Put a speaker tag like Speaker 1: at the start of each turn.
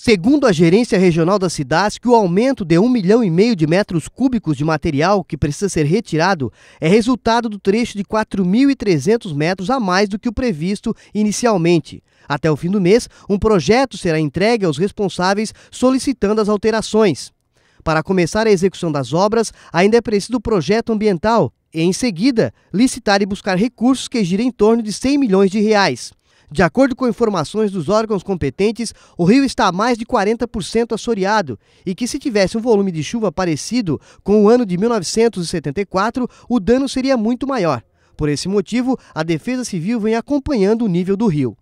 Speaker 1: Segundo a gerência regional da Cidade, que o aumento de um milhão e meio de metros cúbicos de material que precisa ser retirado é resultado do trecho de 4.300 metros a mais do que o previsto inicialmente. Até o fim do mês, um projeto será entregue aos responsáveis solicitando as alterações. Para começar a execução das obras, ainda é preciso o projeto ambiental e, em seguida, licitar e buscar recursos que giram em torno de 100 milhões de reais. De acordo com informações dos órgãos competentes, o rio está a mais de 40% assoreado e que se tivesse um volume de chuva parecido com o ano de 1974, o dano seria muito maior. Por esse motivo, a Defesa Civil vem acompanhando o nível do rio.